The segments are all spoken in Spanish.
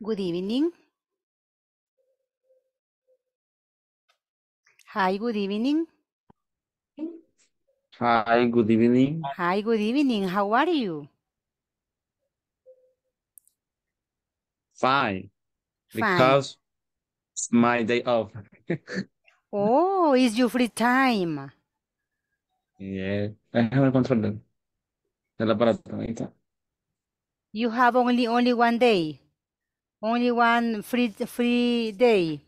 Good evening. Hi, good evening. Hi, good evening. Hi, good evening. How are you? Fine. Because it's my day off. oh, is your free time. Yeah. I have control You have only only one day. Only one free, free day.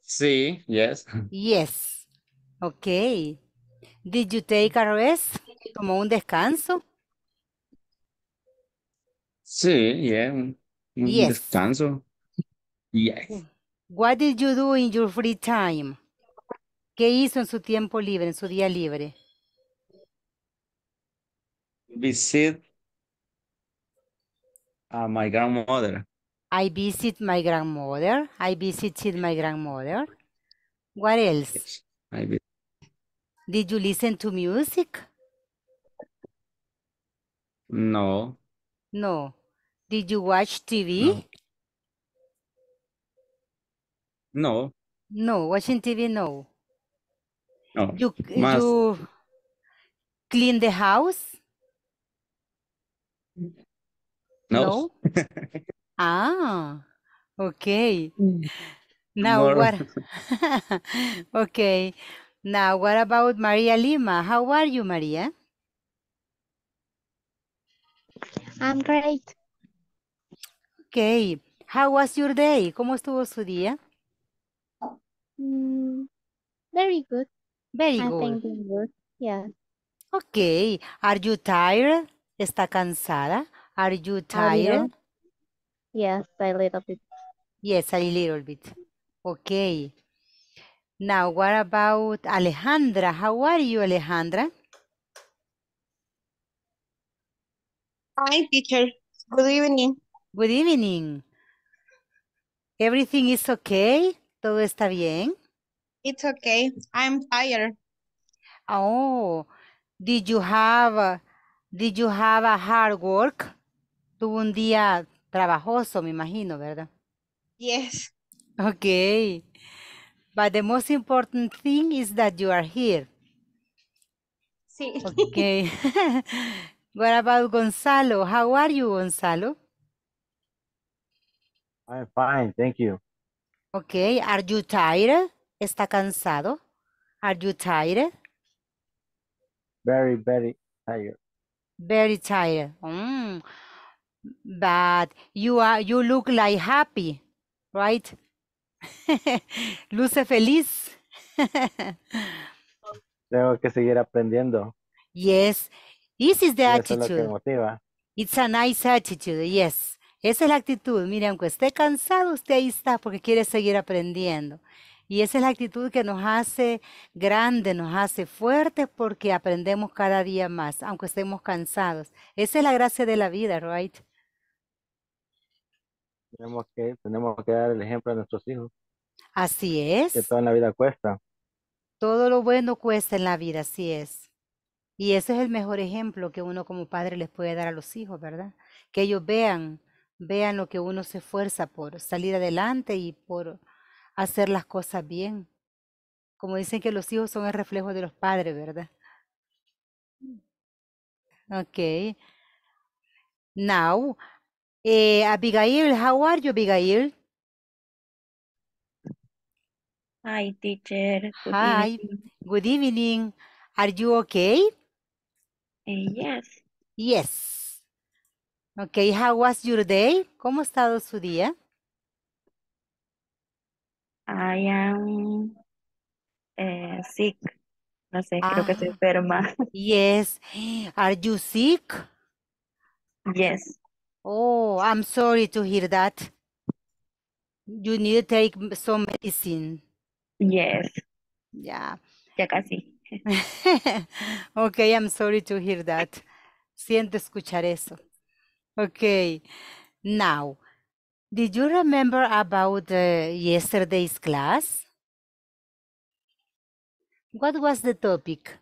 Sí, yes. Yes. ok. Did you take a rest? Como un descanso. Sí, yeah, un, descanso. Yes. What did you do in your free time? ¿Qué hizo en su tiempo libre, en su día libre? Visit uh, my grandmother. I visit my grandmother. I visited my grandmother. What else? I Did you listen to music? No. No. Did you watch TV? No. No, no watching TV, no. No. You, you clean the house? No. ah, okay. Mm. Now what? okay. Now what about Maria Lima? How are you, Maria? I'm great. Okay. How was your day? ¿Cómo estuvo su día? Mm, very good. Very good. good. Yeah. Okay. Are you tired? ¿Está cansada? Are you tired? Yes, a little bit. Yes, a little bit. Okay. Now, what about Alejandra? How are you, Alejandra? Hi, teacher. Good evening. Good evening. Everything is okay? Todo está bien? It's okay. I'm tired. Oh, did you have, did you have a hard work? un día trabajoso, me imagino, ¿verdad? Yes. Okay. But the most important thing is that you are here. Sí. Okay. What about Gonzalo? How are you, Gonzalo? I'm fine, thank you. Okay, are you tired? ¿Está cansado? Are you tired? Very, very tired. Very tired. Mm but you are you look like happy, right? Luce feliz. Tengo que seguir aprendiendo. Yes, this is the attitude. es It's a nice attitude, yes. Esa es la actitud. Mire, aunque esté cansado, usted ahí está porque quiere seguir aprendiendo. Y esa es la actitud que nos hace grande, nos hace fuertes porque aprendemos cada día más, aunque estemos cansados. Esa es la gracia de la vida, right? Tenemos que, tenemos que dar el ejemplo a nuestros hijos. Así es. Que todo en la vida cuesta. Todo lo bueno cuesta en la vida, así es. Y ese es el mejor ejemplo que uno como padre les puede dar a los hijos, ¿verdad? Que ellos vean, vean lo que uno se esfuerza por salir adelante y por hacer las cosas bien. Como dicen que los hijos son el reflejo de los padres, ¿verdad? Ok. Now, eh, Abigail, how are you, Abigail? Hi, teacher. Good Hi, evening. good evening. Are you okay? Eh, yes. Yes. Okay, how was your day? ¿Cómo ha estado su día? I am eh, sick. No sé, creo que ah, estoy enferma. Yes. Are you sick? Yes. Oh, I'm sorry to hear that. You need to take some medicine. Yes. Yeah. Ya casi. okay, I'm sorry to hear that. Siento escuchar eso. Okay. Now, did you remember about uh, yesterday's class? What was the topic?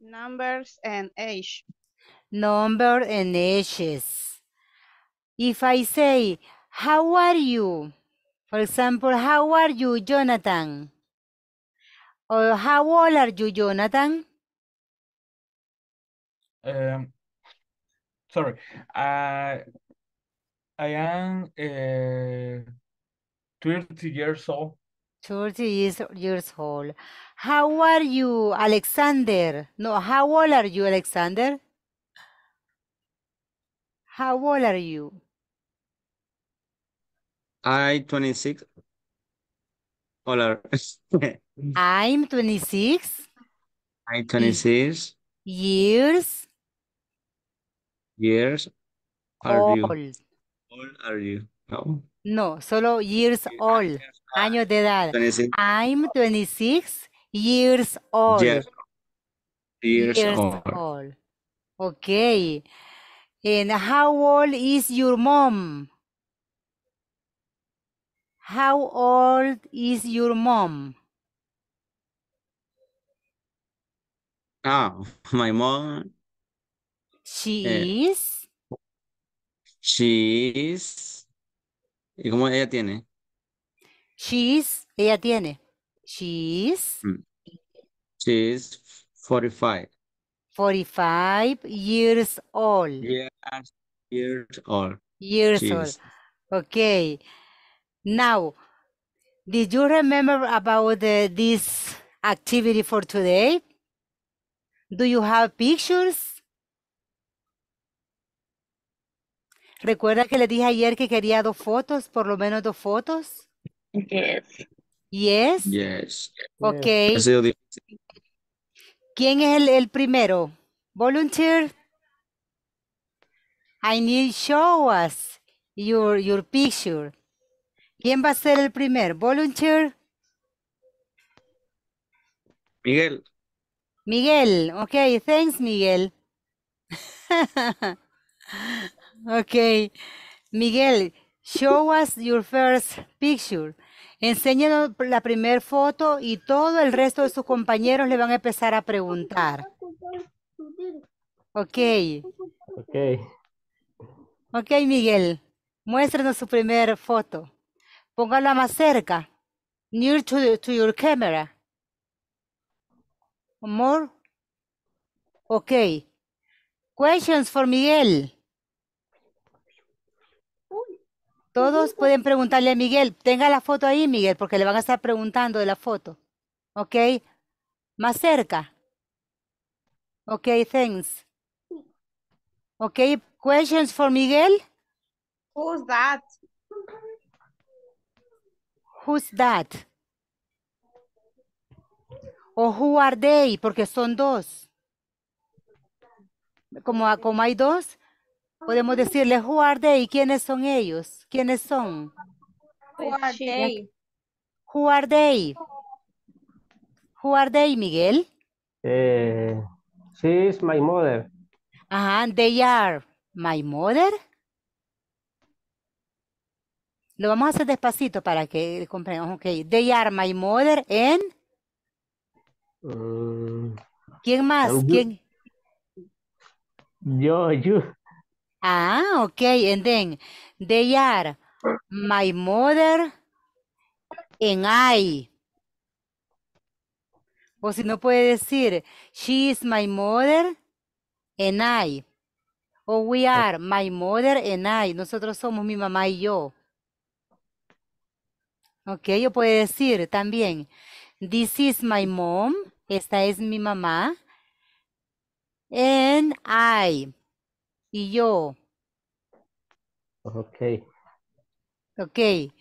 Numbers and age. Number and ages. If I say, how are you? For example, how are you, Jonathan? Or how old are you, Jonathan? Um, sorry, I, uh, I am uh, 30 years old. 30 is years old. How are you, Alexander? No, how old are you, Alexander? How old are you? I 26. Older. I'm 26. I'm 26. Years. Years. Are old. you? Old are you? No. Oh. No, solo years ah, old. Años de edad. 26. I'm 26 years old. Yes. Years, years old. old. Okay. And how old is your mom? How old is your mom? Ah, oh, my mom. She uh, is? She is ¿Y cómo ella tiene? She's, ella tiene. She's. Mm. She's 45. 45 years old. Years, years old. Years She's. old. Okay. Now, did you remember about the, this activity for today? Do you have pictures? Recuerda que le dije ayer que quería dos fotos, por lo menos dos fotos. Yes. Yes. Yes. Ok. ¿Quién es el, el primero? Volunteer. I need show us your, your picture. ¿Quién va a ser el primer? Volunteer. Miguel. Miguel, ok, thanks Miguel. Ok. Miguel, show us your first picture. Enséñanos la primera foto y todo el resto de sus compañeros le van a empezar a preguntar. Ok. Ok. Ok, Miguel. Muéstranos su primera foto. Póngala más cerca. Near to, your camera. More. Ok. Questions for Miguel. Todos pueden preguntarle a Miguel, tenga la foto ahí, Miguel, porque le van a estar preguntando de la foto. ¿Ok? Más cerca. ¿Ok? Thanks. ¿Ok? Questions for Miguel? Who's that? Who's that? O who are they, porque son dos. Como, como hay dos, Podemos decirle who are they? ¿Quiénes son ellos? ¿Quiénes son? Who are they? Who are they? Who are they, Miguel? Eh, she is my mother. Ajá, they are my mother. Lo vamos a hacer despacito para que comprendamos. Okay, they are my mother and... Mm. ¿Quién más? ¿Quién? Yo, yo. Ah, okay. And then they are my mother and I. O si no puede decir, she is my mother and I. O we are my mother and I. Nosotros somos mi mamá y yo. Ok, yo puedo decir también, this is my mom. Esta es mi mamá. And I y yo. Okay. Okay.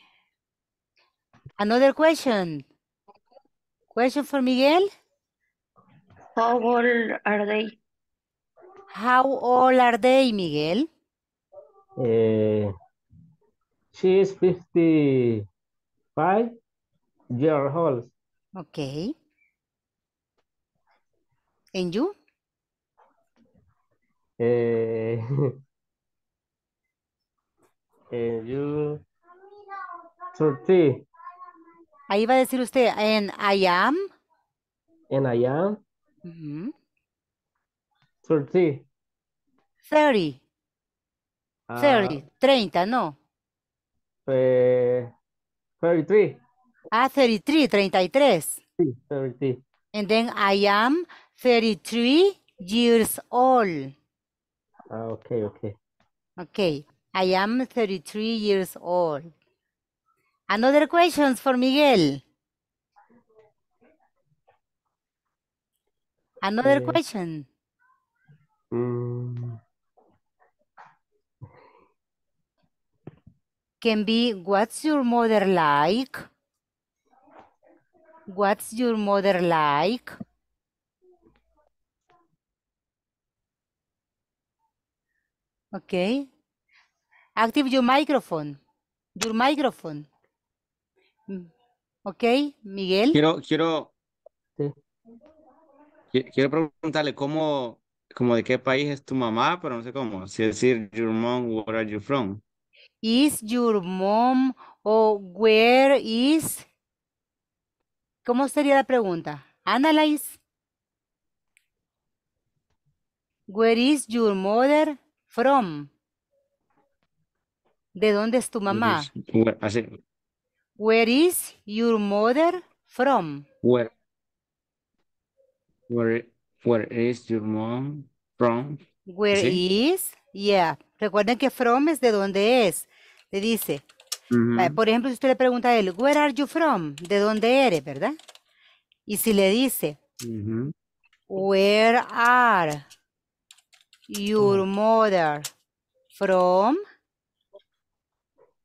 Another question. Question for Miguel? How old are they? How old are they, Miguel? Uh, she is 55 years old. Okay. And you? Eh, eh, you, Ahí va a decir usted, en I am. En I am. 30. 30. 30, no. Eh, 33. Ah, 33, 33. Sí, 33. I am 33 years old. Ah, okay, okay. Okay, I am 33 years old. Another questions for Miguel? Another uh, question? Um, Can be, what's your mother like? What's your mother like? Ok, Active your microphone. Your microphone. Ok, Miguel. Quiero, quiero, quiero preguntarle cómo, como de qué país es tu mamá, pero no sé cómo. Si decir your mom, where are you from? Is your mom o where is? ¿Cómo sería la pregunta? Analyze. Where is your mother? From. ¿De dónde es tu mamá? Where is, your mother from? Where, where, is your mom from? Where is, yeah. Recuerden que from es de dónde es. Le dice, eh, por ejemplo, si usted le pregunta a él, where are you from? ¿De dónde eres, verdad? Y si le dice, where are Your mother from.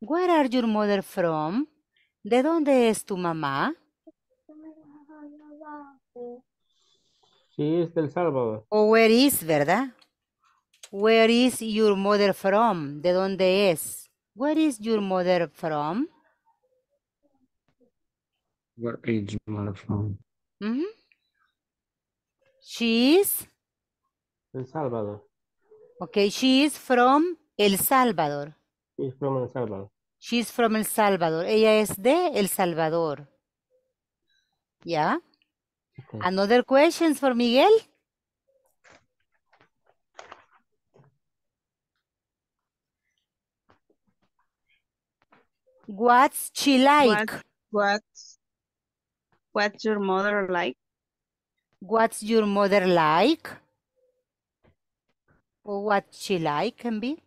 Where are your mother from? ¿De dónde es tu mamá? Sí, es del Salvador. O oh, where is, ¿verdad? Where is your mother from? ¿De dónde es? Where is your mother from? Where is your mother from? Mm -hmm. She is? El Salvador. Okay, she is from El Salvador. She is from El Salvador. She from El Salvador. Ella es de El Salvador. Yeah. Another questions for Miguel? What's she like? What, what's your mother like? What's your mother like? o what she like can be.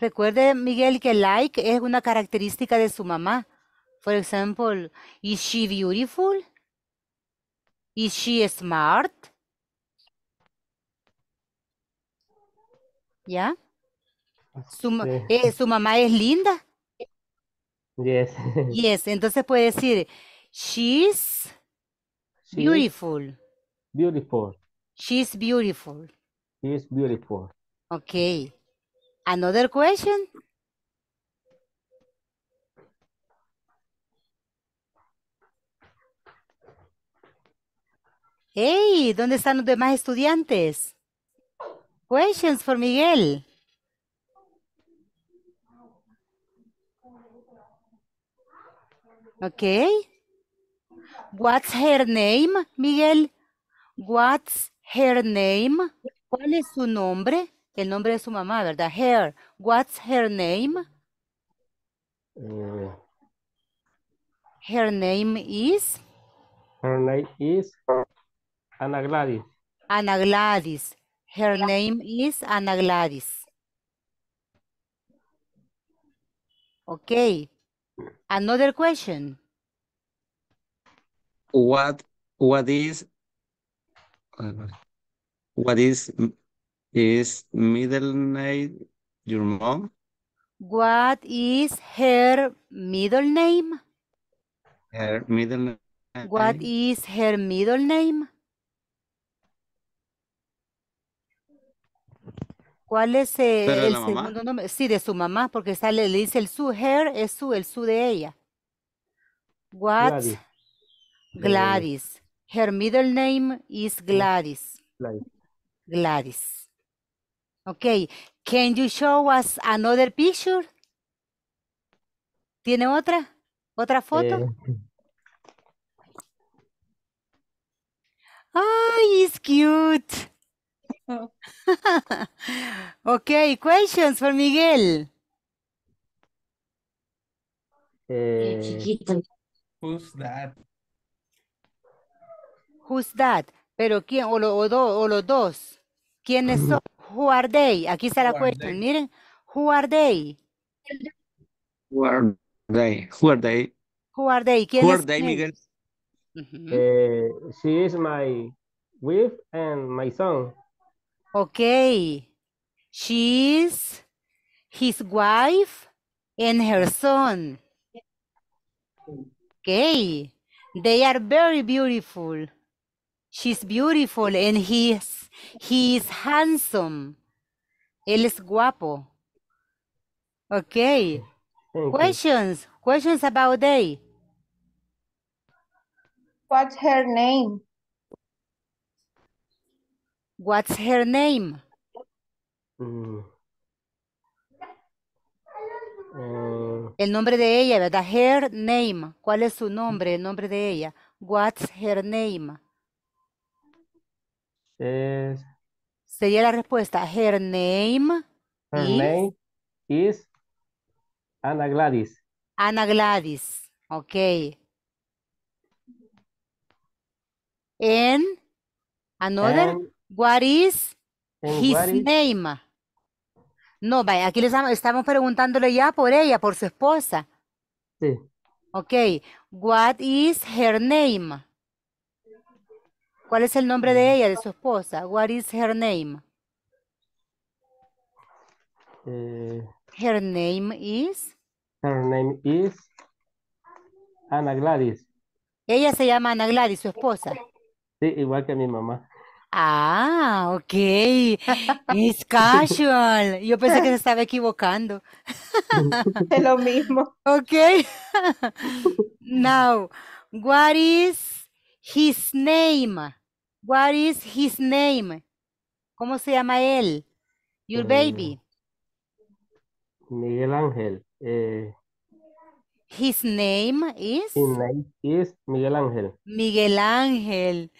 Recuerde, Miguel, que like es una característica de su mamá. For example, is she beautiful? Is she smart? ¿Ya? Su, eh, mamá es linda. Yes. yes, entonces puede decir, she's beautiful. Beautiful. She's beautiful. She's beautiful. Okay. Another question? Hey, ¿dónde están los demás estudiantes? Questions for Miguel. Okay. What's her name, Miguel? What's her name? ¿Cuál es su nombre? El nombre de su mamá, ¿verdad? Her. What's her name? Uh, her name is? Her name is Ana Gladys. Ana Gladys. Her name is Ana Gladys. Okay. Another question. What what is What is, is middle name your mom? What is her middle name? Her middle name. What is her middle name? ¿Cuál es el segundo nombre? Sí, de su mamá, porque sale, le dice el su, her es su, el su de ella. What? Gladys. Her middle name is Gladys. Gladys. Gladys. Okay, can you show us another picture? ¿Tiene otra? ¿Otra foto? Ah, cute. okay, questions for Miguel. Eh. Who's that? Pero quién, o, lo, o, do, o los dos. ¿Quiénes son? Who are they? Aquí está la cuestión. Miren, who are they? Who are they? Who are they? Who are they? who are they, Miguel? Uh eh, -huh. uh, she is my wife and my son. Okay. She is his wife and her son. Okay. They are very beautiful. she's beautiful and he's he's handsome. Él es guapo. Okay. okay. Questions? Questions about they? What's her name? What's her name? Mm. Uh. El nombre de ella, ¿verdad? Her name. ¿Cuál es su nombre? El nombre de ella. What's her name? Sería la respuesta, her name, her is... name is Ana Gladys. Ana Gladys, ok. And another, what is his name? No, vaya, aquí estamos, estamos preguntándole ya por ella, por su esposa. Sí. Ok, what is her name? ¿Cuál es el nombre de mm. ella, de su esposa? What is her name? Eh, her name is? Her name is Ana Gladys. Ella se llama Ana Gladys, su esposa. Sí, igual que mi mamá. Ah, ok. Es casual. Yo pensé que se estaba equivocando. Es lo mismo. Ok. Now, what is his name? What is his name? ¿Cómo se llama él? Your eh, baby. Miguel Ángel. Eh, his name is? His name is Miguel Ángel. Miguel Ángel.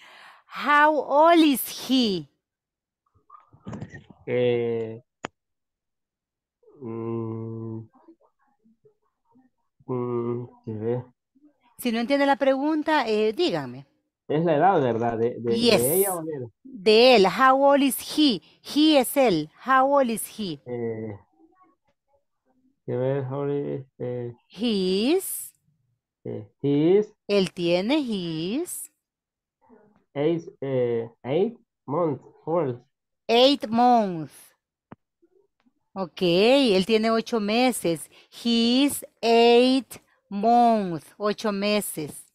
How old is he? Eh, mm, mm, si no entiende la pregunta, eh, dígame. Es la edad, ¿verdad? De, ella o de él. De él. How old is he? He es él. How old is he? Eh, que ver, how eh, he is. Eh, he is. Él tiene he is. Eight, eh, eight months old. Eight months. Ok, él tiene ocho meses. He is eight months, ocho meses.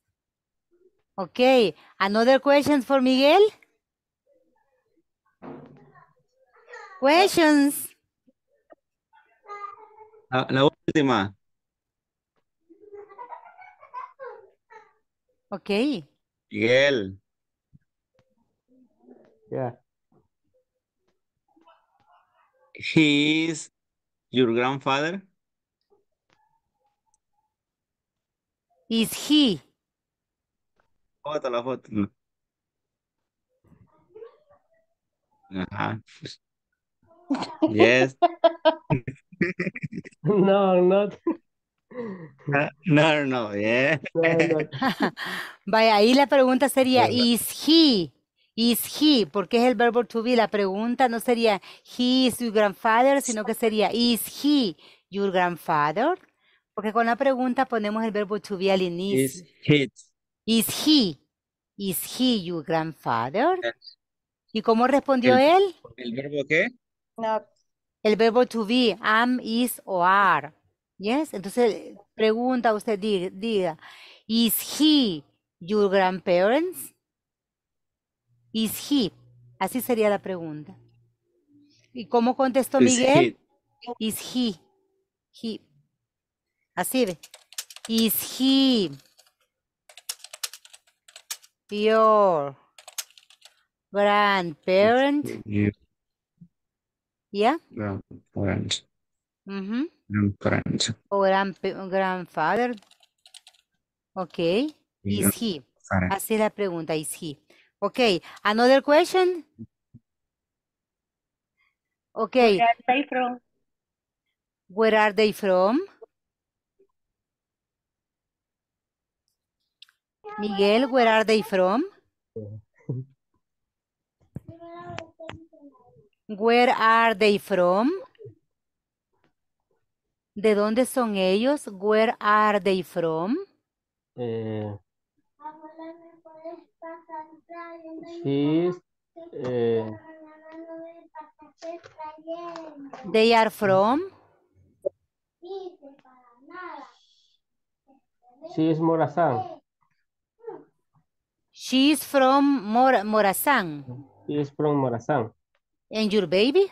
Okay, another question for Miguel? Questions? La, última. Okay. Miguel. Yeah. He is your grandfather? Is he foto, la foto. Ajá. Yes. Pues. Ah, no, No, no, no, yeah. Vaya, ahí la pregunta sería, ¿is he? ¿Is he? Porque es el verbo to be. La pregunta no sería, ¿he is your grandfather? Sino que sería, ¿is he your grandfather? Porque con la pregunta ponemos el verbo to be al inicio. Is Is he, is he your grandfather? ¿Y cómo respondió él? ¿El verbo qué? El verbo to be, am, is o are. Yes, entonces pregunta usted, diga, is he your grandparents? Is he? Así sería la pregunta. ¿Y cómo contestó Miguel? Is he. He. Así ve. Is he Your grandparent. You. Yeah. Grandparent. Mm-hmm. Grandparent. Or grand oh, grandfather. Okay. Is he? Hace la pregunta, is he? Okay. Another question? Okay. Where are they from? Where are they from? Miguel, where are they from? Where are they from? ¿De dónde son ellos? Where are they from? Eh, eh, they are from? Sí, es Morazán. She is from Mor Morazan. She is from Morazan. And your baby?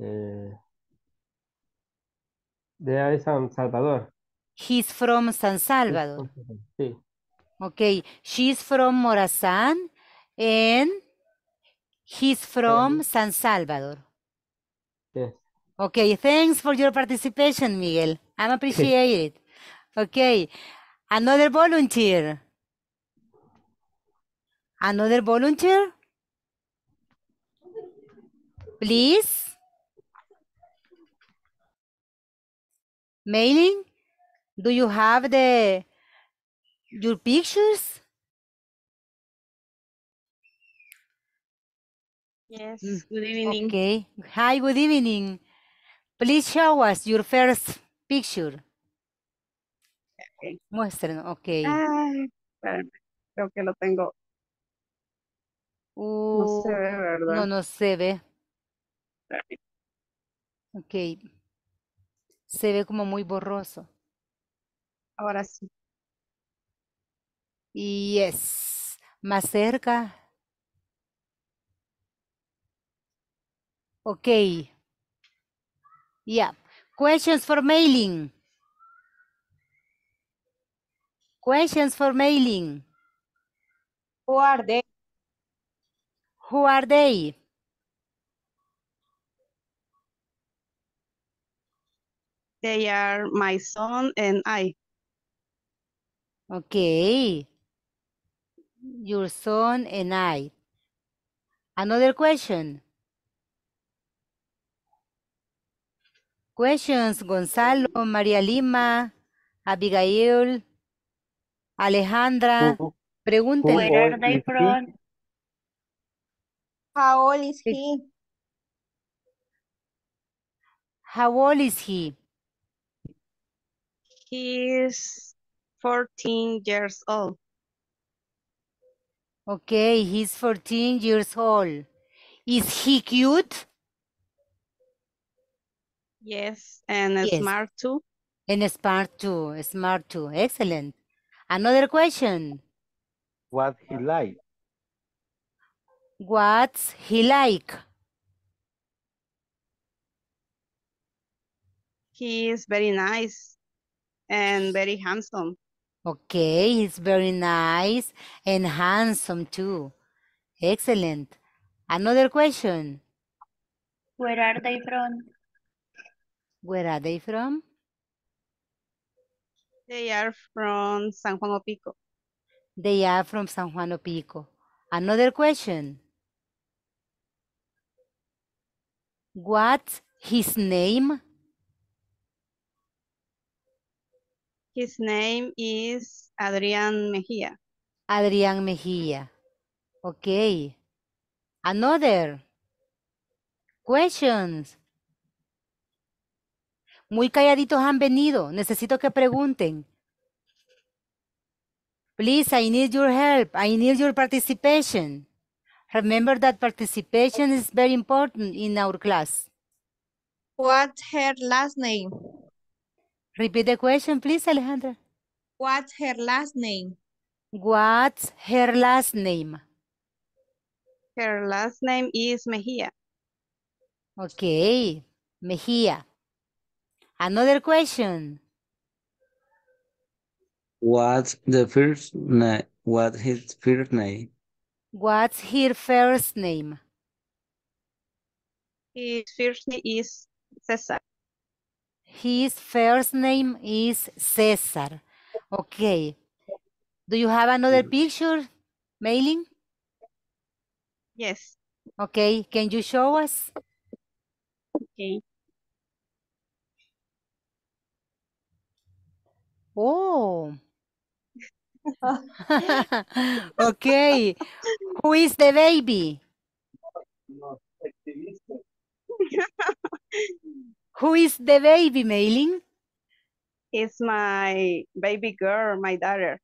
Uh, there is San Salvador. He's from San Salvador. Sí. Okay, she's from Morazan and he's from San Salvador. Yes. Okay, thanks for your participation, Miguel. i appreciate it. okay, another volunteer. Another volunteer? Please? Mailing? Do you have the your pictures? Yes, mm, good evening. Okay. Hi, good evening. Please show us your first picture. Okay. Muéstrenos, ok. Ah, Creo que lo tengo no se uh, ve, ¿verdad? No, no se ve. Ok. Se ve como muy borroso. Ahora sí. y es Más cerca. Ok. Yeah. Questions for mailing. Questions for mailing. Who are they? Who are they? They are my son and I. Okay. Your son and I. Another question. Questions, Gonzalo, María Lima, Abigail, Alejandra. Pregunten. How old is he? How old is he? He is 14 years old. Okay, he's 14 years old. Is he cute? Yes, and yes. smart too. And smart too, smart too. Excellent. Another question. What he like? What's he like? He is very nice and very handsome. Okay, he's very nice and handsome too. Excellent. Another question. Where are they from? Where are they from? They are from San Juan Opico. They are from San Juan Opico. Another question. What's his name? His name is Adrián Mejía. Adrián Mejía. Okay. Another. Questions. Muy calladitos han venido. Necesito que pregunten. Please, I need your help. I need your participation. Remember that participation is very important in our class. What's her last name? Repeat the question, please, Alejandra. What's her last name? What's her last name? Her last name is Mejia. Okay, Mejia. Another question. What's the first name? What's his first name? What's her first name? His first name is Cesar. His first name is Cesar. Okay. Do you have another picture, Mailing? Yes. Okay, can you show us? Okay. Oh, okay. Who is the baby? Who is the baby, Mailing? It's my baby girl, my daughter,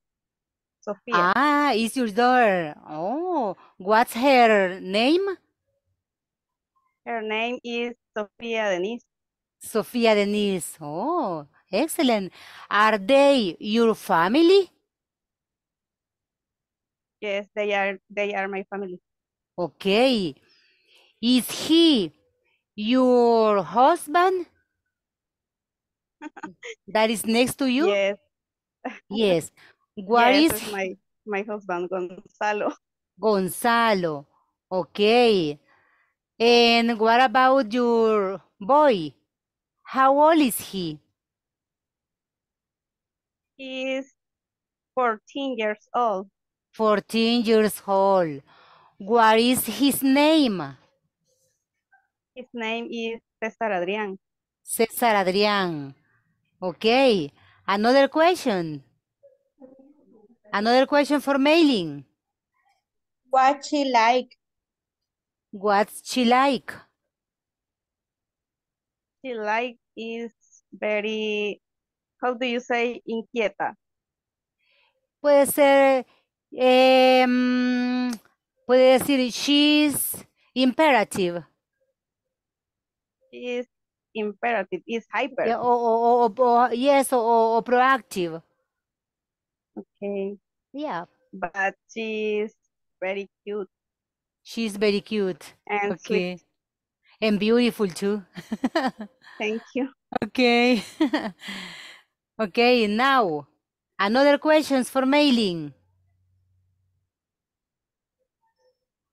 Sophia. Ah, it's your daughter. Oh, what's her name? Her name is Sophia Denise. Sophia Denise. Oh, excellent. Are they your family? Yes, they are they are my family. Okay. Is he your husband that is next to you? Yes. Yes. What yes, is my my husband Gonzalo? Gonzalo. Okay. And what about your boy? How old is he? He's 14 years old. 14 years old. What is his name? His name is Cesar Adrián. Cesar Adrián. Okay. Another question. Another question for mailing. What she like? What's she like? She like is very, how do you say, inquieta? Puede ser Eh, puede decir, she's imperative. Is imperative, is hyper. Yeah, o, o, o, yes, o, proactive. Okay. Yeah. But she's very cute. She's very cute. And okay. Sweet. And beautiful too. Thank you. Okay. okay, now another questions for mailing.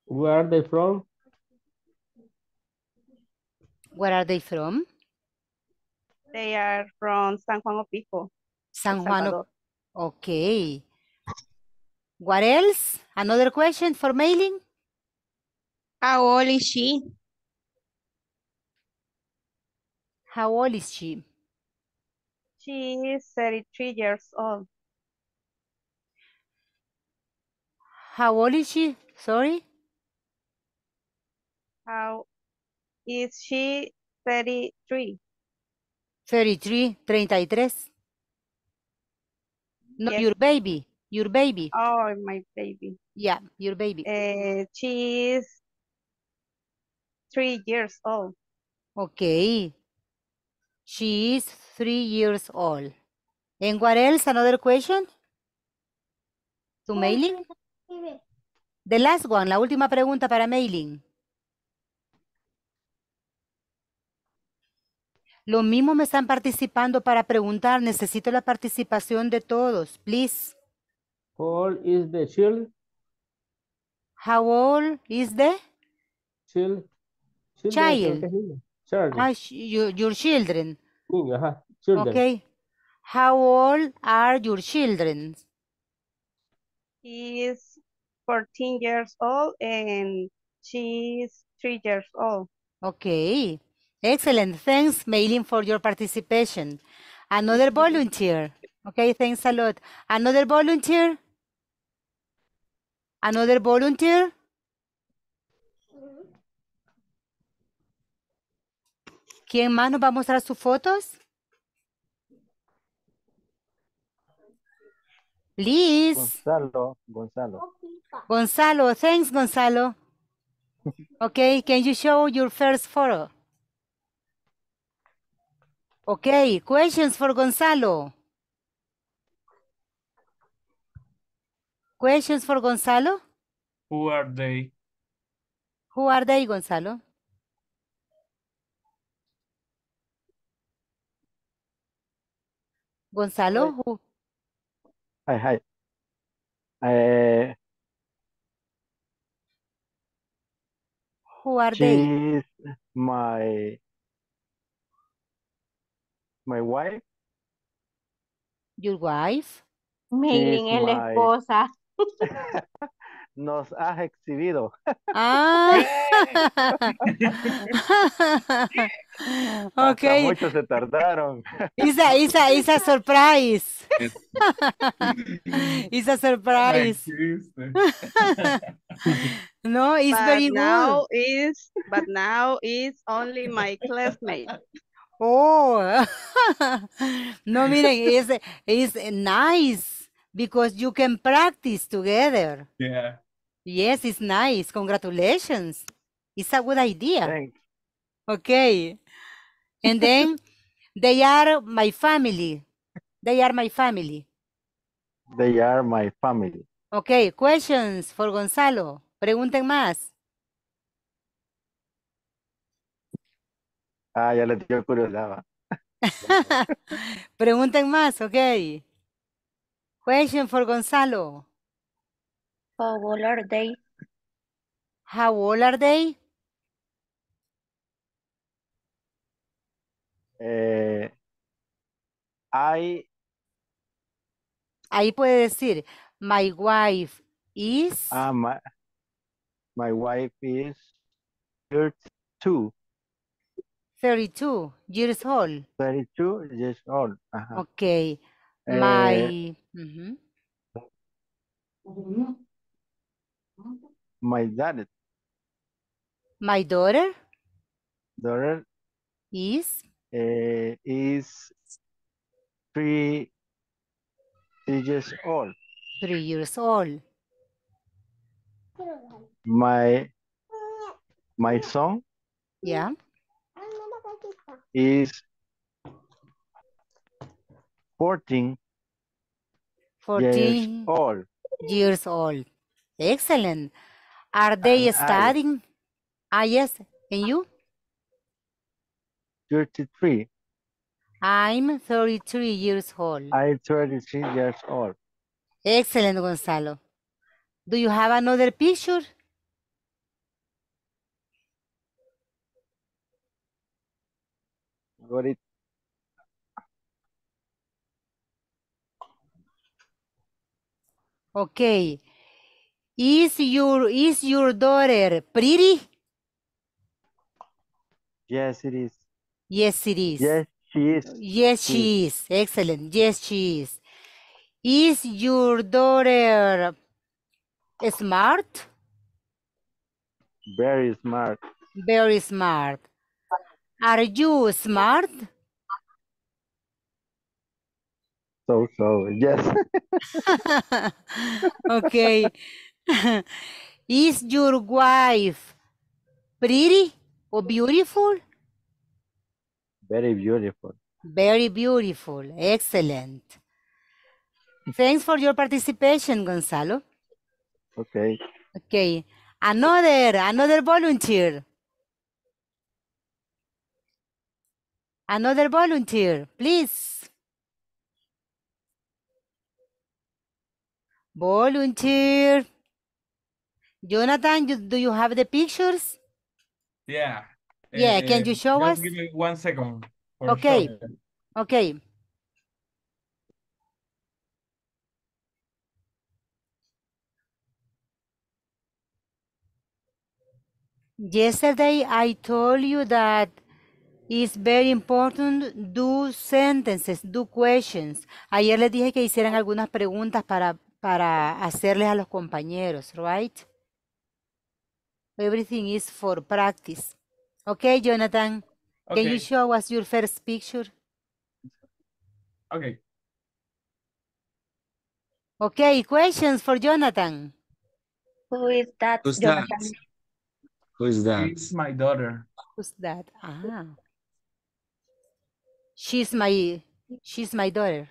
Where are they from? Where are they from? They are from San Juan Opico. San Juan of, okay. What else? Another question for mailing? How old is she? How old is she? She is 33 years old. How old is she? Sorry? How is she 33? 33, 33. No, yes. your baby, your baby. Oh, my baby. Yeah, your baby. Uh, she is three years old. Okay. She is three years old. And what else? Another question? To mailing? The last one, la última pregunta para mailing. Lo mismo me están participando para preguntar. Necesito la participación de todos, please. How old is the child? How old is the? Child. Child. your, children. children. Okay. How old are your children? He is 14 years old and she is 3 years old. Okay. Excellent. Thanks, Maylin, for your participation. Another volunteer. Okay, thanks a lot. Another volunteer? Another volunteer? ¿Quién más nos va a mostrar sus fotos? Liz. Gonzalo, Gonzalo. Gonzalo, thanks, Gonzalo. Okay, can you show your first photo? Okay, questions for Gonzalo. Questions for Gonzalo? Who are they? Who are they, Gonzalo? Gonzalo, who? Hi, hi. Eh, who are they? my my wife. Your wife. Mailing es la esposa. Nos has exhibido. Ah. okay. Muchos se tardaron. Isa, Isa, Isa surprise. Isa surprise. no, it's but very now good. Is, but now it's only my classmate. Oh, no, miren, it's, it's nice because you can practice together. Yeah. Yes, it's nice. Congratulations. It's a good idea. Thanks. Okay. And then they are my family. They are my family. They are my family. Okay, questions for Gonzalo. Pregunten más. Ah, ya le dio curiosidad. Pregunten más, ok. Question for Gonzalo. How old are they? How old are they? Eh, I... Ahí puede decir, my wife is... Ah, my, my wife is 32. 32 years old. 32 years old. Uh -huh. Okay. My... Uh, My dad. My daughter. Daughter. Is. Eh, is three, three years old. Three years old. My, my son. Yeah is 14, 14 years old. Years old. Excellent. Are they and studying? I, ah, yes. And you? 33. I'm 33 years old. I'm 33 years old. Excellent, Gonzalo. Do you have another picture? Okay. Is your is your daughter pretty? Yes, it is. Yes, it is. Yes, she is. Yes, she, she is. is. Excellent. Yes, she is. Is your daughter smart? Very smart. Very smart. Are you smart? So, so, yes. okay. Is your wife pretty or beautiful? Very beautiful. Very beautiful. Excellent. Thanks for your participation, Gonzalo. Okay. Okay. Another, another volunteer. Another volunteer, please. Volunteer. Jonathan, you, do you have the pictures? Yeah. Yeah, uh, can you show us? Give me one second. Okay. Sure. Okay. Yesterday I told you that It's very important do sentences, do questions. Ayer les dije que hicieran algunas preguntas para, para hacerles a los compañeros, right? Everything is for practice. Okay, Jonathan, can you show us your first picture? Okay. Okay, questions for Jonathan. Who is that, That? Who is that? It's my daughter. Who's that? Ah. She's my she's my daughter.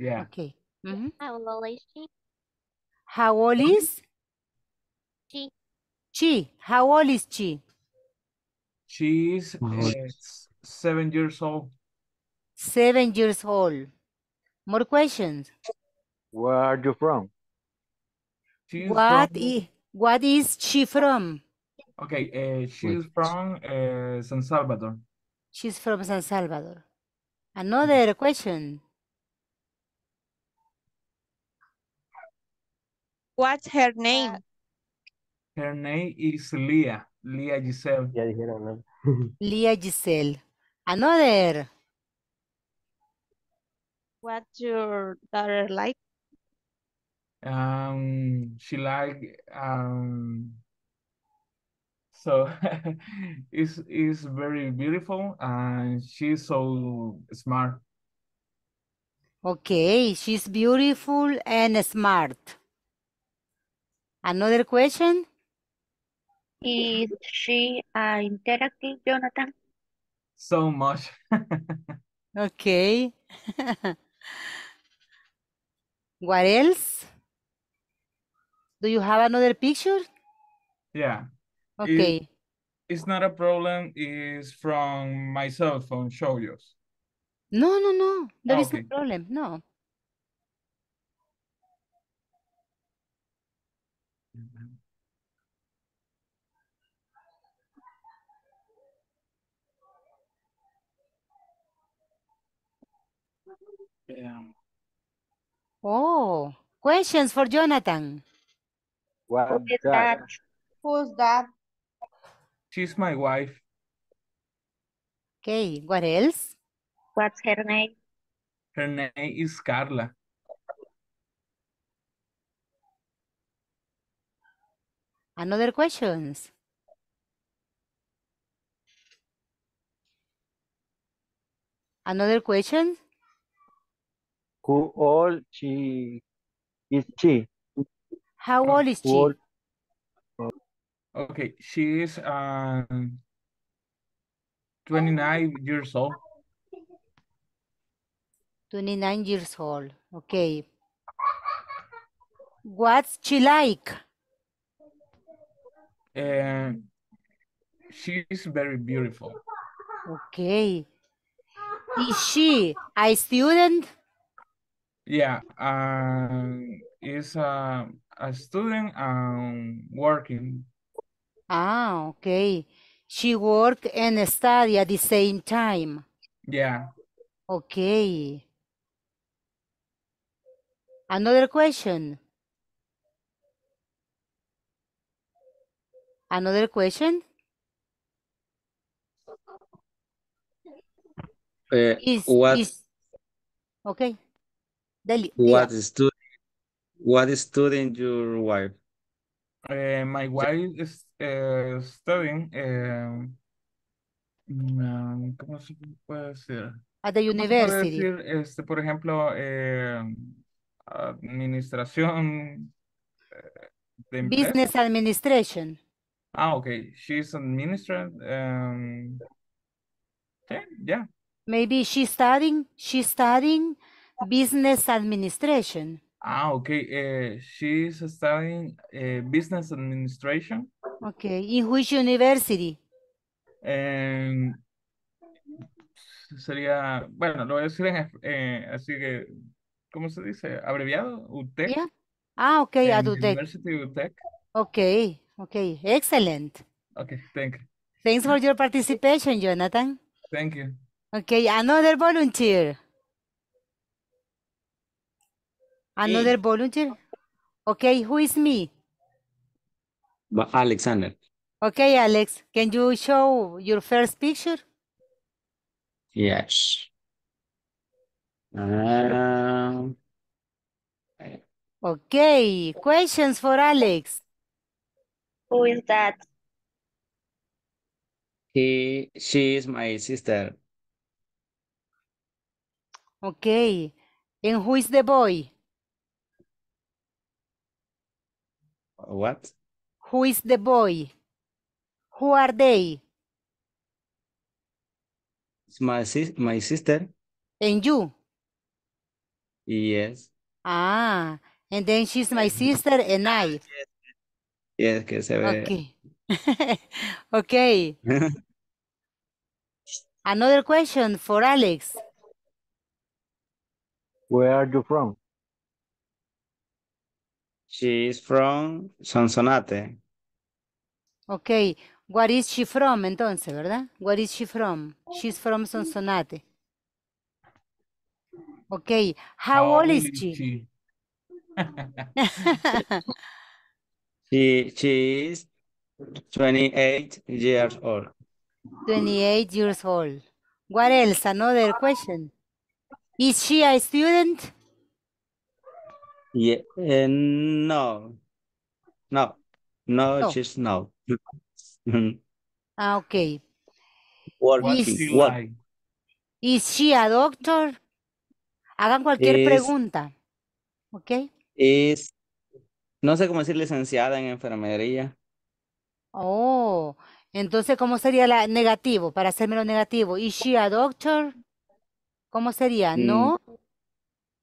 Yeah. Okay. Mm -hmm. How old is she? How old is? She. She. How old is she? She's uh, seven years old. Seven years old. More questions. Where are you from? She's what from... is what is she from? Okay, uh, she's Wait. from uh, San Salvador. She's from San Salvador. Another question. What's her name? Her name is Leah. Leah Giselle. Ya ¿no? Leah Giselle. Another. What's your daughter like? Um, she like um so it's, it's very beautiful and she's so smart. Okay, she's beautiful and smart. Another question? Is she uh, interactive, Jonathan? So much. okay. what else? Do you have another picture? Yeah. It, Okay. it's not a problem. It's from my cell phone. Show yours. No, no, no. There is no problem. No. Yeah. Oh, questions for Jonathan. that? Who's that? She's my wife. Okay, what else? What's her name? Her name is Carla. Another questions? Another question? Who old she is she? How old is she? Old Okay, she is um 29 years old. 29 years old, okay. What's she like? Uh, she is very beautiful. Okay. Is she a student? Yeah, um, is uh, a student um, working. Ah, okay. She work and study at the same time. Yeah. Okay. Another question. Another question? Uh, is, what is, okay. Deli, what student what student your wife? Eh, my wife is uh, studying. Eh, mm, ¿Cómo se puede decir? At the university. Decir, este, por ejemplo, administración de Business administration. Ah, okay. She's administering. Um, okay, yeah. Maybe she's studying. She's studying business administration. Ah, okay. Eh, she's studying eh, business administration. Okay. In which university? Em, sería, bueno, lo voy a decir en, eh, así que, ¿cómo se dice? Abreviado, UTEC. Ah, okay, UTEC. University UTEC. Okay, okay, excellent. Okay, thank you. Thanks for your participation, Jonathan. Thank you. Okay, another volunteer. Another volunteer? Okay, who is me? Alexander. Okay, Alex, can you show your first picture? Yes. Um, okay, questions for Alex. Who is that? He, she is my sister. Okay, and who is the boy? What? Who is the boy? Who are they? It's my, sis my sister. And you? Yes. Ah, and then she's my sister and I. Yes, que se ve. Okay. okay. Another question for Alex. Where are you from? She is from Sonsonate. Okay. What is she from entonces, verdad? What is she from? She's from Sonsonate. Okay. How, How old is she? She? she, she is 28 years old. 28 years old. What else? Another question. Is she a student? Eh, no, no, no, No. no. Ah, okay. Working, Is- she a doctor? Hagan cualquier pregunta. ¿Ok? Es, no sé cómo decir licenciada en enfermería. Oh, entonces, ¿cómo sería la negativo? Para hacerme lo negativo. ¿Is she a doctor? ¿Cómo sería? Mm. ¿No?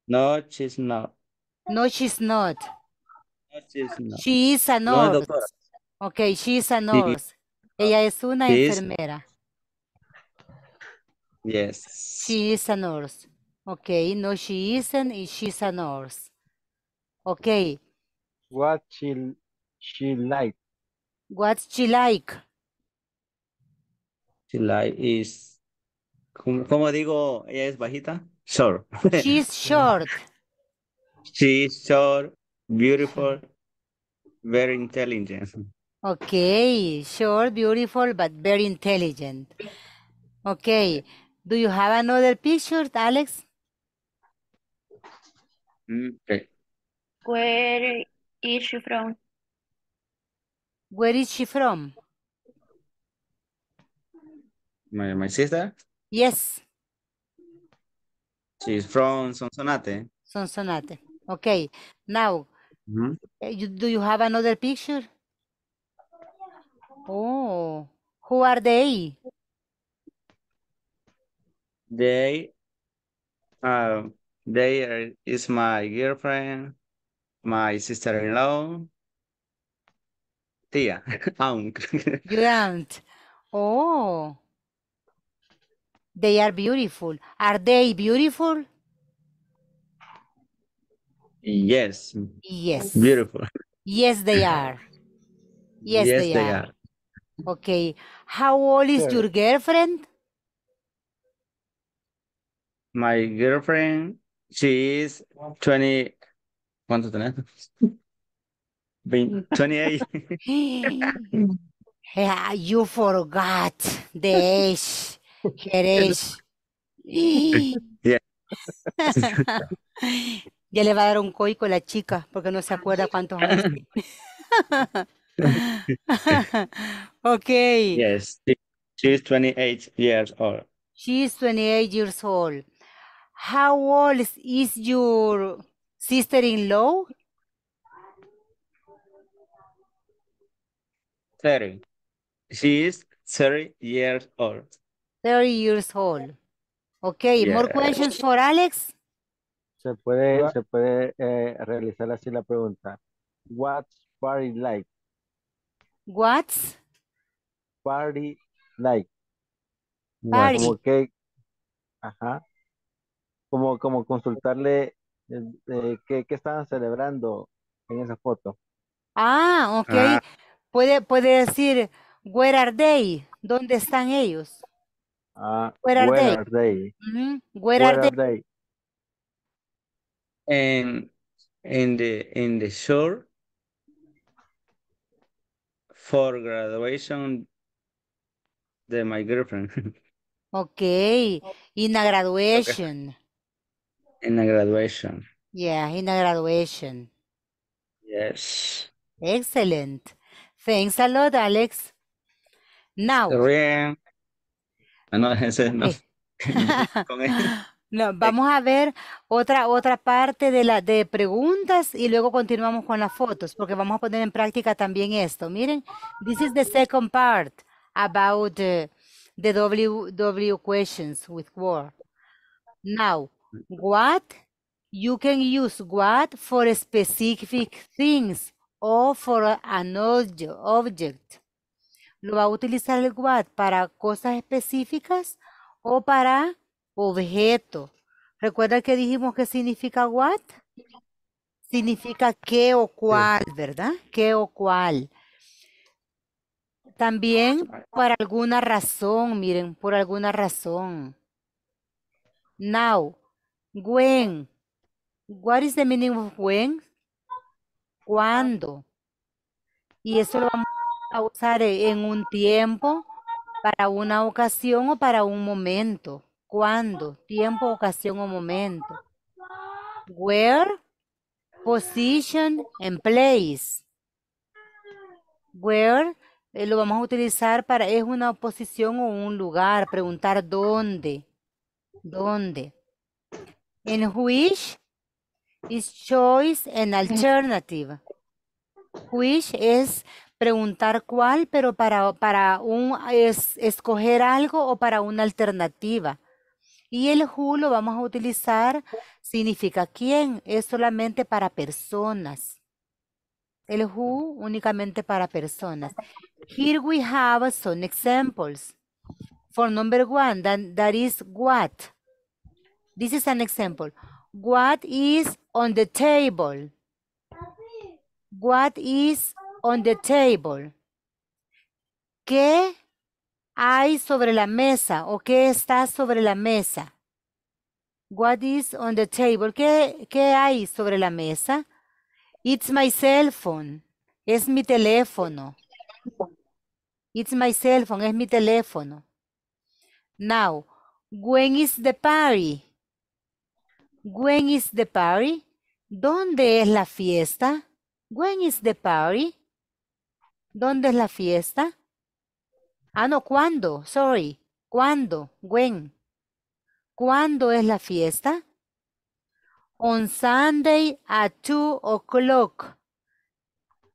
No, she's not. No, she's not. No, she's not. She is a nurse. No, ok, she is a nurse. Ella es una enfermera. Yes. She is a nurse. Ok, no, she isn't and she's a nurse. Ok. What she, she like? What she like? She like is... cómo digo? ¿Ella es bajita? Short. She's short. She is short, beautiful, very intelligent. Okay, short, beautiful, but very intelligent. Okay, do you have another picture, Alex? Mm, okay. Where is she from? Where is she from? My, my sister? Yes. She's from Sonsonate. Sonsonate. Okay, now, mm -hmm. you, do you have another picture? Oh, who are they? They, uh, they are, is my girlfriend, my sister-in-law, tia, aunt. Your aunt. Oh, they are beautiful. Are they beautiful? Yes. Yes. Beautiful. Yes, they are. Yes, yes they, they are. are. Okay. How old is sure. your girlfriend? My girlfriend, she is 20. ¿Cuánto tenés? 28. yeah, you forgot the age. Her age. yeah. Ya le va a dar un coico a la chica porque no se acuerda cuántos años tiene. okay. Yes, she's 28 years old. She's 28 years old. How old is your sister-in-law? 30. She is 30 years old. 30 years old. Okay, more questions for Alex? se puede, se puede eh, realizar así la pregunta. What's party like? What's? Party like. Party. Como ajá. Como, consultarle eh, eh, qué, estaban celebrando en esa foto. Ah, ok. Ah. Puede, puede decir, where are they? ¿Dónde están ellos? Ah, where are they? where, Are they? and in the in the shore for graduation de my girlfriend. okay, in a graduation. Okay. In a graduation. Yeah, in a graduation. Yes. Excellent. Thanks a lot, Alex. Now. Sorry. Ah, No, eh, vamos a ver otra, otra parte de la de preguntas y luego continuamos con las fotos, porque vamos a poner en práctica también esto. Miren, this is the second part about eh, the w, questions with word. Now, what you can use what for specific things or for an object. Lo va a utilizar el what para cosas específicas o para objeto. ¿Recuerda que dijimos que significa what? Significa qué o cuál, ¿verdad? Qué o cuál. También por alguna razón, miren, por alguna razón. Now, when. What is the meaning of when? Cuando. Y eso lo vamos a usar en un tiempo, para una ocasión o para un momento cuándo, tiempo, ocasión o momento. Where, position and place. Where eh, lo vamos a utilizar para, es una posición o un lugar, preguntar dónde, dónde. En which is choice and alternative. Which es preguntar cuál, pero para, para un, es, escoger algo o para una alternativa. Y el who lo vamos a utilizar, significa quién, es solamente para personas. El who únicamente para personas. Here we have some examples. For number one, that, that is what. This is an example. What is on the table? What is on the table? ¿Qué hay sobre la mesa o qué está sobre la mesa? What is on the table? ¿Qué, qué hay sobre la mesa? It's my cell phone. Es mi teléfono. It's my cell phone. Es mi teléfono. Now, when is the party? When is the party? ¿Dónde es la fiesta? When is the party? ¿Dónde es la fiesta? Ah, no, ¿cuándo? Sorry. ¿Cuándo? When? ¿Cuándo es la fiesta? On Sunday at two o'clock.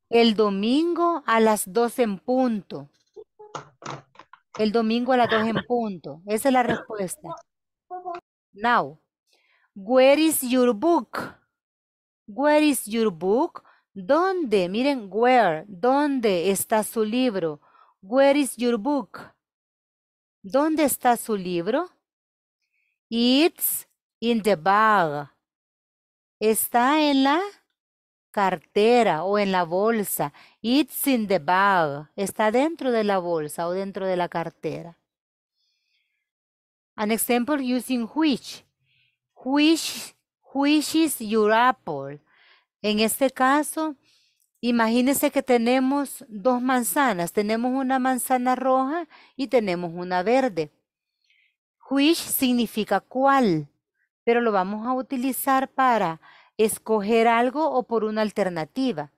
El domingo a las dos en punto. El domingo a las dos en punto. Esa es la respuesta. Now, where is your book? Where is your book? ¿Dónde? Miren, where, ¿dónde está su libro? Where is your book? ¿Dónde está su libro? It's in the bag. Está en la cartera o en la bolsa. It's in the bag. Está dentro de la bolsa o dentro de la cartera. An example using which. Which, which is your apple? En este caso, Imagínese que tenemos dos manzanas. Tenemos una manzana roja y tenemos una verde. Which significa cuál, pero lo vamos a utilizar para escoger algo o por una alternativa.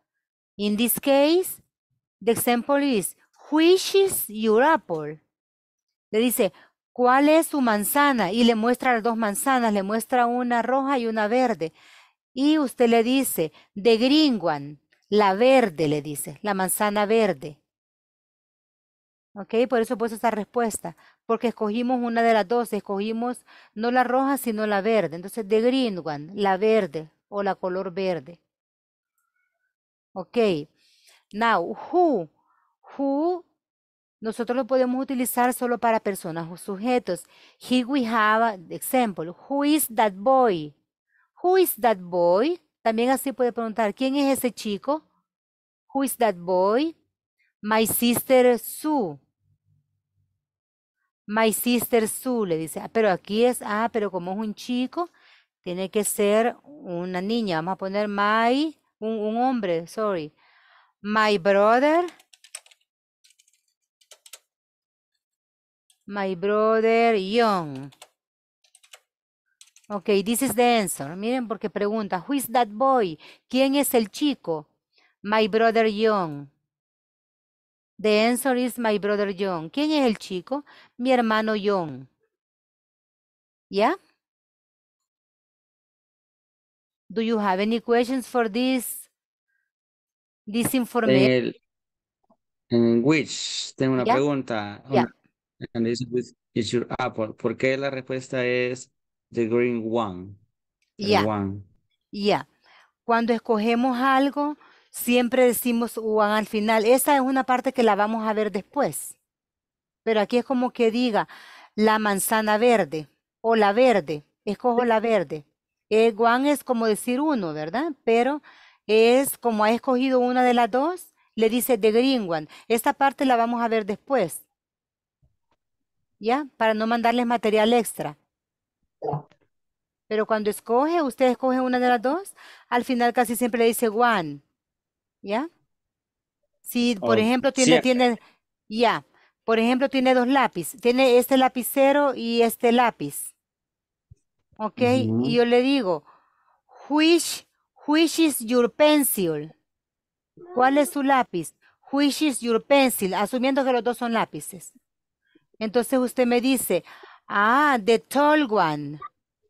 In this case, the example is, which is your apple? Le dice, ¿cuál es su manzana? Y le muestra las dos manzanas, le muestra una roja y una verde. Y usted le dice, the green one. La verde, le dice, la manzana verde. ¿Ok? Por eso puse esa respuesta, porque escogimos una de las dos, escogimos no la roja, sino la verde. Entonces, the green one, la verde o la color verde. ¿Ok? Now, who? Who nosotros lo podemos utilizar solo para personas o sujetos. Here we have an example. Who is that boy? Who is that boy? También así puede preguntar, ¿quién es ese chico? Who is that boy? My sister Sue. My sister Sue, le dice. Ah, pero aquí es, ah, pero como es un chico, tiene que ser una niña. Vamos a poner my, un, un hombre, sorry. My brother. My brother Young. Ok, this is the answer. Miren porque pregunta, who is that boy? ¿Quién es el chico? My brother John. The answer is my brother John. ¿Quién es el chico? Mi hermano John. ¿Ya? Yeah? Do you have any questions for this, this information? which, tengo una pregunta. Yeah. And this is your apple. ¿Por qué la respuesta es The green one. Yeah. Cuando escogemos algo, siempre decimos one al final. Esa es una parte que la vamos a ver después. Pero aquí es como que diga la manzana verde o la verde. Escojo la verde. E one es como decir uno, ¿verdad? Pero es como ha escogido una de las dos, le dice the green one. Esta parte la vamos a ver después. ¿Ya? Para no mandarles material extra. Pero cuando escoge, usted escoge una de las dos, al final casi siempre le dice one. ¿Ya? Si, por oh, ejemplo, tiene, tiene, ya, por ejemplo, tiene dos lápices. Tiene este lapicero y este lápiz. ¿Ok? Y yo le digo, which, which is your pencil? ¿Cuál es su lápiz? Which is your pencil? Asumiendo que los dos son lápices. Entonces usted me dice, Ah, the tall one.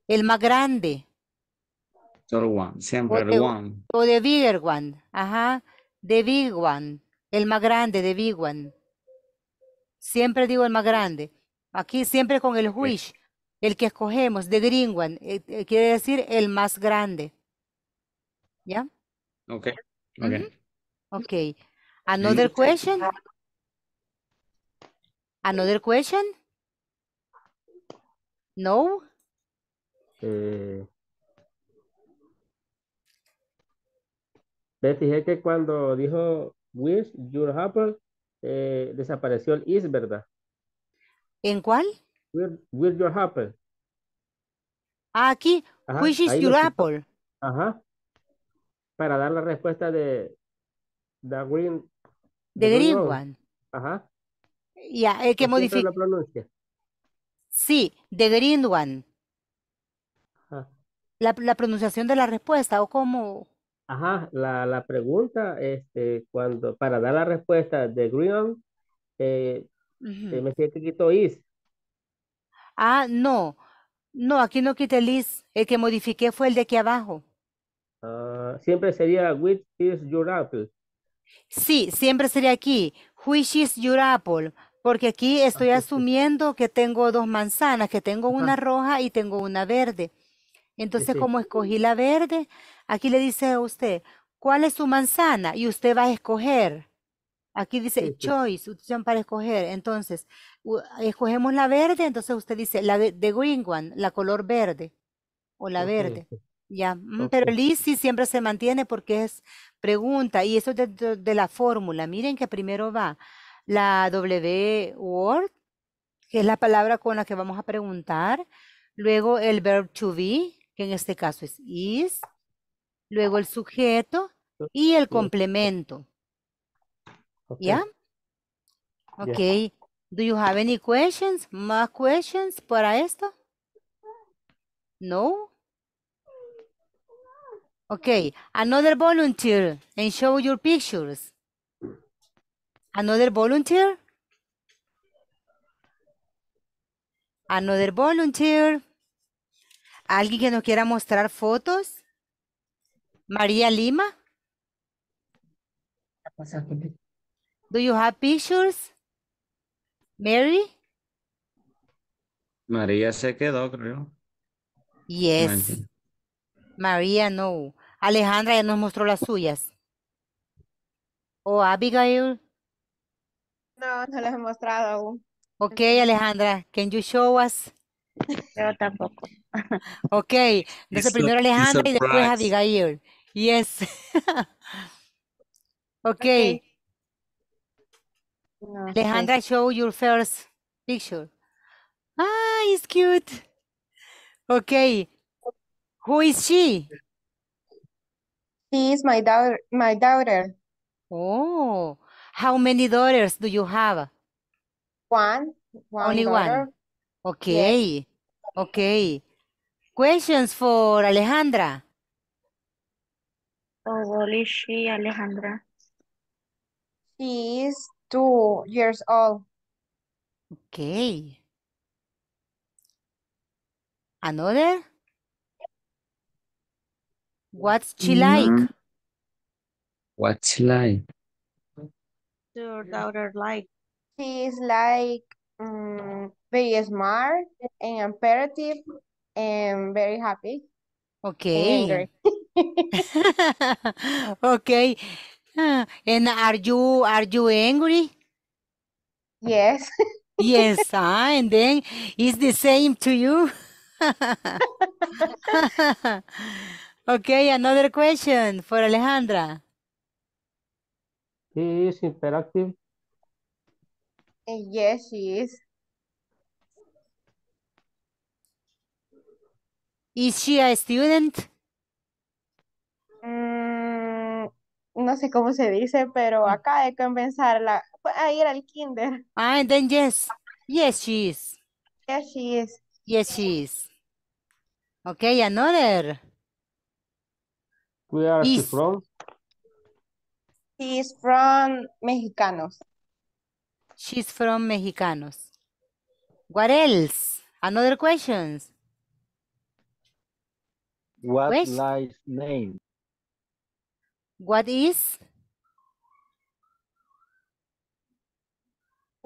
El más grande. Tall one, siempre el one. O de bigger one. Ajá. The big one. El más grande, de big one. Siempre digo el más grande. Aquí siempre con el wish El que escogemos, de green one. Eh, eh, quiere decir el más grande. ¿Ya? Ok. Ok. Ah. Another question? Another question? No. Eh, que cuando dijo wish your apple, eh, desapareció el is, ¿verdad? ¿En cuál? With, your apple. Ah, aquí, Ajá, which is your apple. Ajá. Para dar la respuesta de the green. The, green, one. Ajá. Ya, yeah, que pronuncia. Sí, de green one. Ah. La, pronunciación de la respuesta o cómo. Ajá, la, pregunta, este, cuando, para dar la respuesta de green eh, me siento que quito is. Ah, no. No, aquí no quité el is. El que modifiqué fue el de aquí abajo. Ah, siempre sería which is your apple. Sí, siempre sería aquí. Which is your apple. Porque aquí estoy ah, asumiendo que tengo dos manzanas, que tengo una roja y tengo una verde. Entonces, como escogí la verde, aquí le dice a usted, ¿cuál es su manzana? Y usted va a escoger. Aquí dice choice, opción para escoger. Entonces, escogemos la verde, entonces usted dice la de, green one, la color verde o la verde. Ya, mm, pero el siempre se mantiene porque es pregunta y eso de, de la fórmula. Miren que primero va la W word, que es la palabra con la que vamos a preguntar. Luego el verb to be, que en este caso es is. Luego el sujeto y el complemento. ¿Ya? Ok. Do you have any questions? ¿Más questions para esto? No? Okay. Another volunteer and show your pictures. Another volunteer? Another volunteer. ¿Alguien que nos quiera mostrar fotos? María Lima? Do you have pictures? Mary? María se quedó, creo. Yes. María, no. Alejandra ya nos mostró las suyas. O oh, Abigail. No, no las he mostrado aún. Ok, Alejandra, can you show us? Yo tampoco. Ok, entonces primero Alejandra y después Abigail. Yes. okay. Alejandra, show your first picture. Ah, it's cute. Okay. Who is she? She is my daughter. My daughter. Oh, How many daughters do you have? One. one Only daughter. one. Okay. Yes. Okay. Questions for Alejandra. Oh, is she, Alejandra? She is two years old. Okay. Another? What's she mm -hmm. like? What's she like? your daughter like? She is like um, very smart and imperative and very happy. Okay. Angry. okay. And are you are you angry? Yes. yes, ah, and then it's the same to you. okay, another question for Alejandra. He is hyperactive. Yes, she is. Is she a student? Mm, no sé cómo se dice, pero ah. acá de comenzarla a ir al kinder. Ah, and then yes. Yes, she is. Yes, she is. Yes, she is. Okay, another. Where are is, she from? She's from Mexicanos. She's from Mexicanos. What else? Another questions? What Question? name? What is?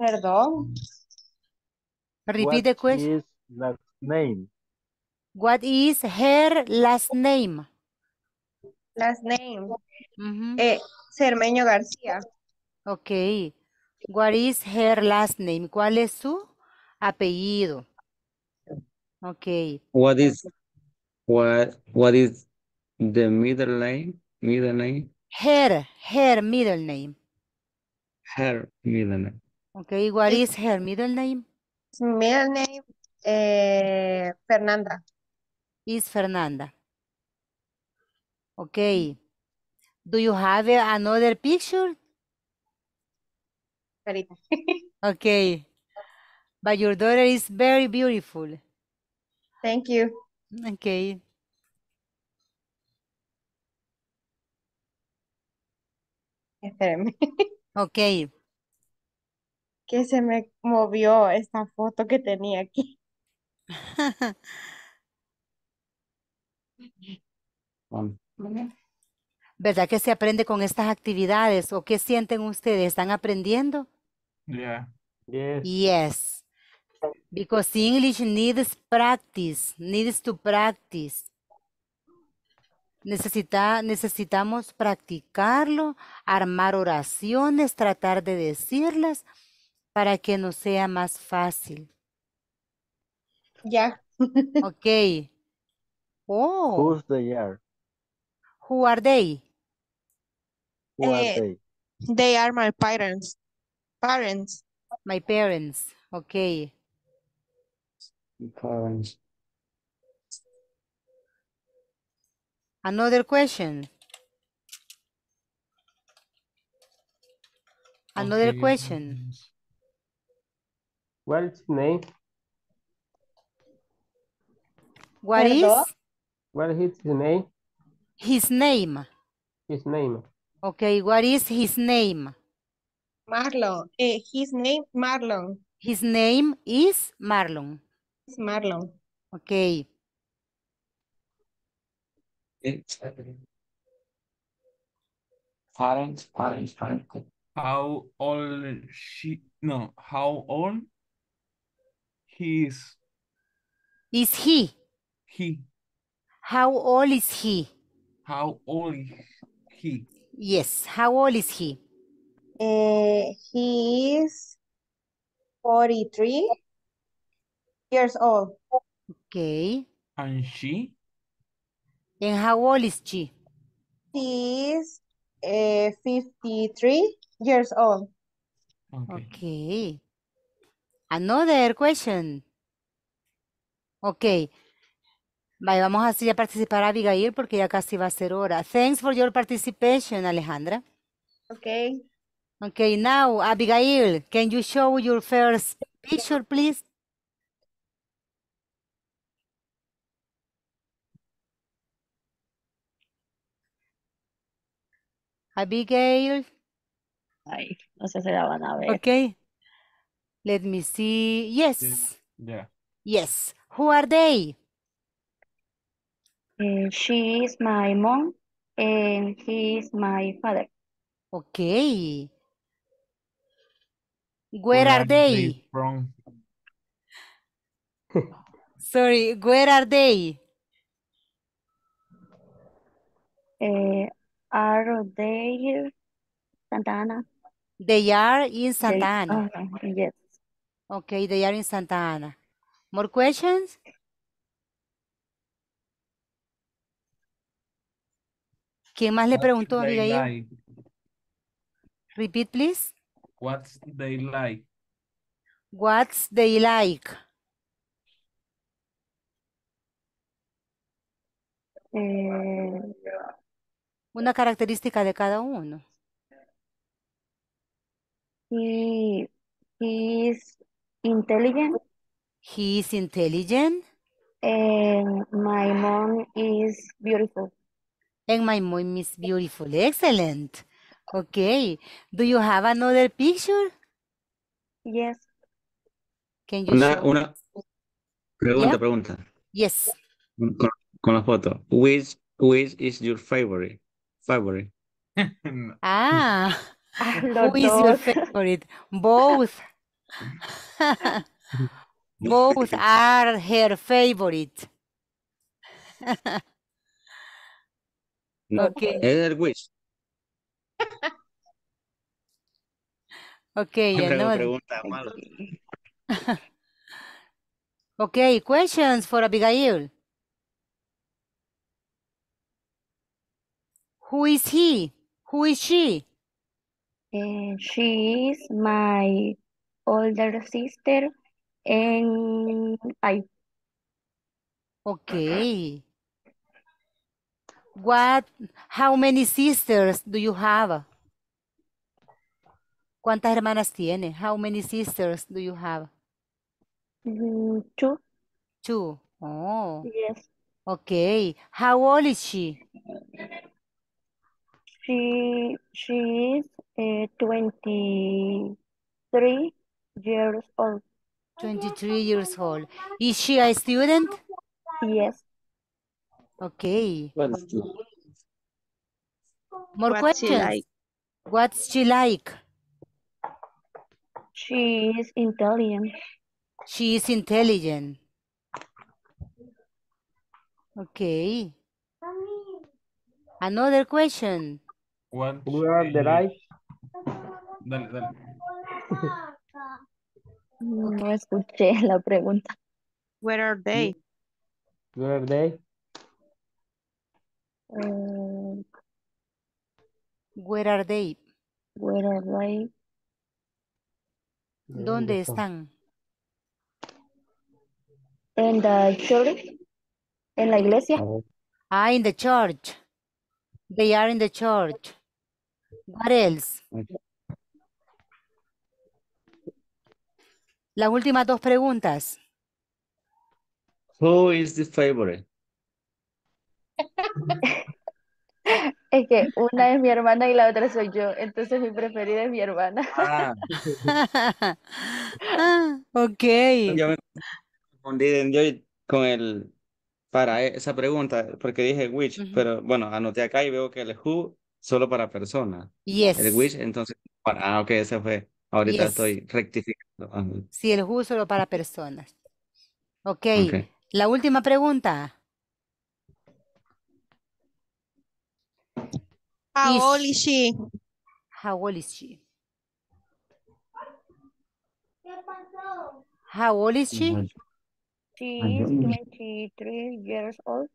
Perdón. Repeat what the question. Is last name? What is her last name? Last name. Eh, Cermeño García. Ok. What is her last name? ¿Cuál es su apellido? Ok. What is what what is the middle name? Middle name? Her, her middle name. Her middle name. Okay, what is her middle name? Middle name eh, Fernanda. Is Fernanda. Okay. Do you have another picture? Carita. okay. But your daughter is very beautiful. Thank you. Okay. Espérame. Ok. Que se me movió esta foto que tenía aquí. ¿verdad? Que se aprende con estas actividades o qué sienten ustedes, ¿están aprendiendo? Yeah. Yes. Yes. Because English needs practice, needs to practice. Necesita, necesitamos practicarlo, armar oraciones, tratar de decirlas para que nos sea más fácil. Ya. ok. Oh. Who's the Who are they? Who are they? They are my parents. Parents. My parents. Okay. Parents. Another question. Another okay. question. What's name? What is? What is his name? His name. His name. Okay, what is his name? Marlon. Eh, his name Marlon. His name is Marlon. It's Marlon. Okay. It's parents, parents, parents. How old she no, how old he is. Is he? He. How old is he? How old he? Yes. How old is he? Uh, he is 43 years old. Okay. And she? And how old is she? She is uh, 53 years old. Okay. okay. Another question. Okay. vamos a participar a Abigail porque ya casi va a ser hora. Thanks for your participation, Alejandra. Okay. Okay, now, Abigail, can you show your first picture, please? Abigail. Ay, no sé si la van a ver. Okay. Let me see. Yes. Yeah. Yes. Who are they? And eh, she is my mom and he is my father. Okay. Where, where are, are they? they? from? Sorry, where are they? Uh, are they Santa Ana? They are in Santa they, Ana. yes. Okay, they are in Santa Ana. More questions? ¿Quién más le preguntó, Abigail? Repeat, please. What's they like? What's eh, they like? Una característica de cada uno. He, he is intelligent. He is intelligent. my mom is beautiful. And my mom is beautiful. Excellent. Okay. Do you have another picture? Yes. Can you una, show una pregunta, yeah? pregunta. Yes. Con, con, la foto. Which, which is your favorite? Favorite. Ah. ah. Who is your favorite? Both. Both are her favorite. Okay. okay, okay, questions for Abigail. Who is he? Who is she? Eh, she is my older sister and I. Okay. What, how many sisters do you have? ¿Cuántas hermanas tiene? How many sisters do you have? Mm, two. Two. Oh. Yes. Okay. How old is she? She she is uh, 23 years old. 23 years old. Is she a student? Yes. Okay. What's she like? More What's questions. She like? What's she like? She is intelligent. She is intelligent. Okay. Another question. What Where are the right? Dale, dale. No escuché la pregunta. Where are they? Where are they? Eh, where are they? Where are they? ¿Dónde están? En the church. En la iglesia. Ah, in the church. They are in the church. What else? Las últimas dos preguntas. Who is the favorite? Es que una es mi hermana y la otra soy yo, entonces mi preferida es mi hermana. Ah. ok. Yo me confundí con el para e, esa pregunta, porque dije which, pero bueno, anoté acá y veo que el who solo para personas. Yes. El which, entonces, ah, ok, ese fue. Ahorita estoy rectificando. Sí, el who solo para personas. Ok. okay. La última pregunta. How is old is she? How old is she? How old is she? She is 23 years old.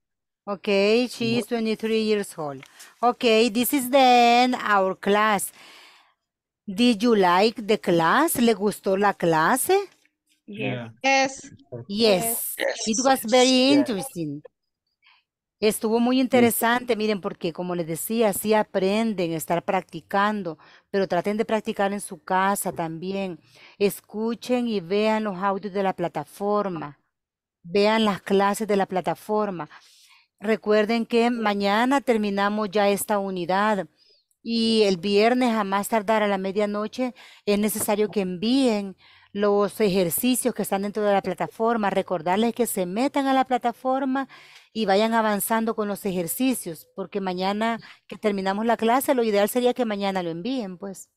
Okay, she is 23 years old. Okay, this is then our class. Did you like the class? ¿Le gustó la clase? Yes. Yes. Yes. yes. It was very interesting. Estuvo muy interesante, miren, porque como les decía, sí aprenden a estar practicando, pero traten de practicar en su casa también. Escuchen y vean los audios de la plataforma, vean las clases de la plataforma. Recuerden que mañana terminamos ya esta unidad y el viernes a más tardar a la medianoche es necesario que envíen los ejercicios que están dentro de la plataforma, recordarles que se metan a la plataforma y vayan avanzando con los ejercicios, porque mañana que terminamos la clase, lo ideal sería que mañana lo envíen, pues.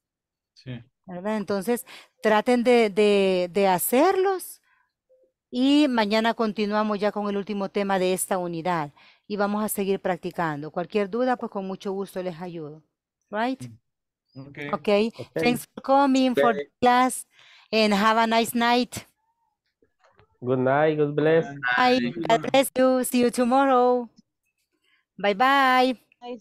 Sí. ¿Verdad? Entonces, traten de, hacerlos y mañana continuamos ya con el último tema de esta unidad y vamos a seguir practicando. Cualquier duda, pues con mucho gusto les ayudo. Right? Mm. Okay. Okay. Thanks for coming for class. and have a nice night. Good night. God bless. I God bless you. See you tomorrow. Bye-bye.